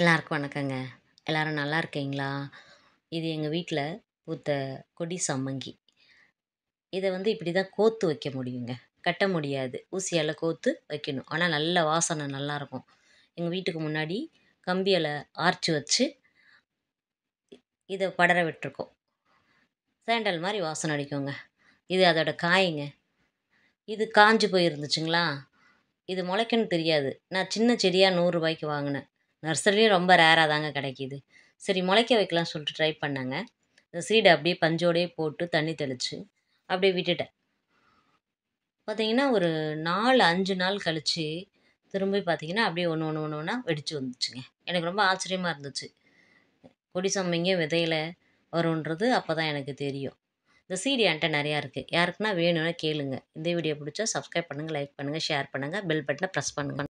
எல்லாருக்கும் வணக்கங்க எல்லாரும் நல்லா இருக்கீங்களா இது எங்கள் வீட்டில் பூத்த கொடி சம்மங்கி இதை வந்து இப்படி தான் கோத்து வைக்க முடியுங்க கட்ட முடியாது ஊசியால் கோத்து வைக்கணும் ஆனால் நல்ல வாசனை நல்லாயிருக்கும் எங்கள் வீட்டுக்கு முன்னாடி கம்பியால் ஆர்ச்சி வச்சு இதை படர விட்டுருக்கோம் சேண்டல் மாதிரி வாசனை அடிக்குங்க இது அதோட காய்ங்க இது காஞ்சு போயிருந்துச்சுங்களா இது முளைக்கன்னு தெரியாது நான் சின்ன செடியாக நூறுரூபாய்க்கு வாங்கினேன் நர்சரிலையும் ரொம்ப ரேராக தாங்க கிடைக்கிது சரி முளைக்க வைக்கலாம்னு சொல்லிட்டு ட்ரை பண்ணேங்க இந்த சீடை அப்படியே பஞ்சோடையே போட்டு தண்ணி தெளித்து அப்படியே விட்டுட்டேன் பார்த்தீங்கன்னா ஒரு நாலு அஞ்சு நாள் கழித்து திரும்பி பார்த்தீங்கன்னா அப்படியே ஒன்று ஒன்று ஒன்று ஒன்றா வெடித்து வந்துச்சுங்க எனக்கு ரொம்ப ஆச்சரியமாக இருந்துச்சு கொடி சம்மைங்க விதையில் வரும்ன்றது அப்போ தான் எனக்கு தெரியும் இந்த சீடி என்கிட்ட நிறையா இருக்குது யாருக்குன்னா வேணும்னா கேளுங்க இந்த வீடியோ பிடிச்சா சப்ஸ்கிரைப் பண்ணுங்கள் லைக் பண்ணுங்கள் ஷேர் பண்ணுங்கள் பெல் பட்டனை ப்ரெஸ் பண்ணுங்கள்